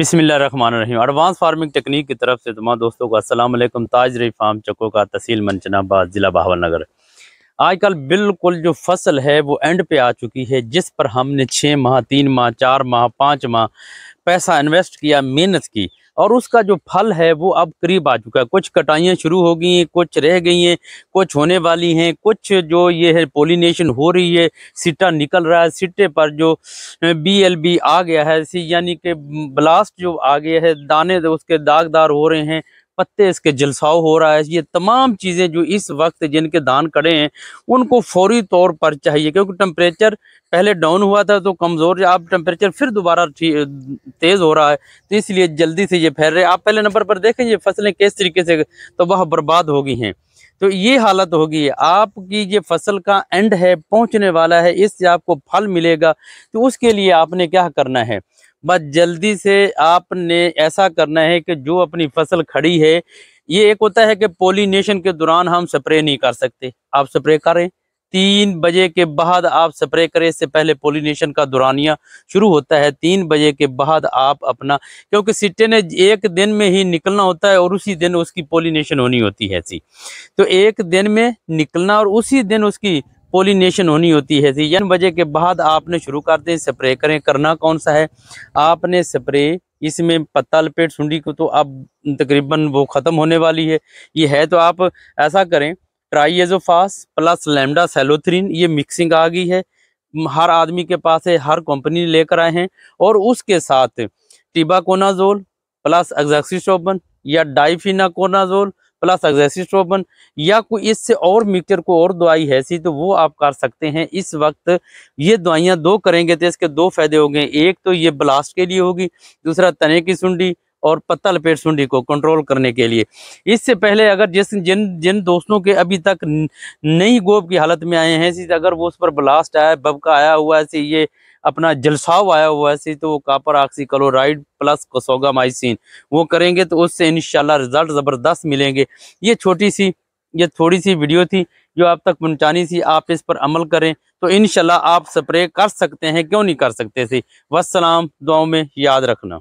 रही advance farming technique की तरफ से तमाम दोस्तों को असलम ताज फार्म चको का तहसील मंचनाबाद ज़िला बहावल नगर आजकल बिल्कुल जो फसल है वो एंड पे आ चुकी है जिस पर हमने छः माह तीन माह चार माह पाँच माह पैसा इन्वेस्ट किया मेहनत की और उसका जो फल है वो अब करीब आ चुका है कुछ कटाइयाँ शुरू हो गई हैं कुछ रह गई हैं कुछ होने वाली हैं कुछ जो ये है पोलिनेशन हो रही है सिट्टा निकल रहा है सिट्टे पर जो बी आ गया है यानी कि ब्लास्ट जो आ गया है दाने उसके दागदार हो रहे हैं पत्ते इसके जलसाव हो रहा है ये तमाम चीज़ें जो इस वक्त जिनके धान कड़े हैं उनको फौरी तौर पर चाहिए क्योंकि टेम्परेचर पहले डाउन हुआ था तो कमज़ोर अब टेम्परेचर फिर दोबारा तेज़ हो रहा है तो इसलिए जल्दी से ये फैल रहे आप पहले नंबर पर देखें ये फसलें किस तरीके से तो वह बर्बाद हो गई हैं तो ये हालत होगी आपकी ये फसल का एंड है पहुंचने वाला है इससे आपको फल मिलेगा तो उसके लिए आपने क्या करना है बस जल्दी से आपने ऐसा करना है कि जो अपनी फसल खड़ी है ये एक होता है कि पोलिनेशन के दौरान हम स्प्रे नहीं कर सकते आप स्प्रे करें तीन बजे के बाद आप स्प्रे करें इससे पहले पोलिनेशन का दुरानिया शुरू होता है तीन बजे के बाद आप अपना क्योंकि सिट्टे ने एक दिन में ही निकलना होता है और उसी दिन उसकी पोलिनेशन होनी होती है ऐसी तो एक दिन में निकलना और उसी दिन उसकी पोलिनेशन होनी होती है सीजन बजे के बाद आपने शुरू कर दें स्प्रे करें करना कौन सा है आपने स्प्रे इसमें पत्ता लपेट सुंडी को तो अब तकरीबन वो ख़त्म होने वाली है ये है तो आप ऐसा करें ट्राइएजोफास प्लस लेमडा सेलोथ्रीन ये मिक्सिंग आ गई है हर आदमी के पास है हर कंपनी लेकर आए हैं और उसके साथ टिबाकोनाजोल प्लस एग्जैक्सीटोबन या डाइफिनाकोनाजोल प्लस एग्जेसिस्ट्रोबन या कोई इससे और मिक्सचर को और दवाई है सी तो वो आप कर सकते हैं इस वक्त ये दवाइयाँ दो करेंगे तो इसके दो फायदे हो गए एक तो ये ब्लास्ट के लिए होगी दूसरा तने की सुंडी और पत्ता लपेट सुंडी को कंट्रोल करने के लिए इससे पहले अगर जिस जिन जिन दोस्तों के अभी तक नई गोब की हालत में आए हैं अगर वो उस पर ब्लास्ट आया बबका आया हुआ ऐसे ये अपना जलसाव आया हुआ है तो copper oxychloride plus kasugamycin वो करेंगे तो उससे इनशाला रिजल्ट ज़बरदस्त मिलेंगे ये छोटी सी ये थोड़ी सी वीडियो थी जो आप तक पहुँचानी थी आप इस पर अमल करें तो इन आप स्प्रे कर सकते हैं क्यों नहीं कर सकते थे वसलाम दुआ में याद रखना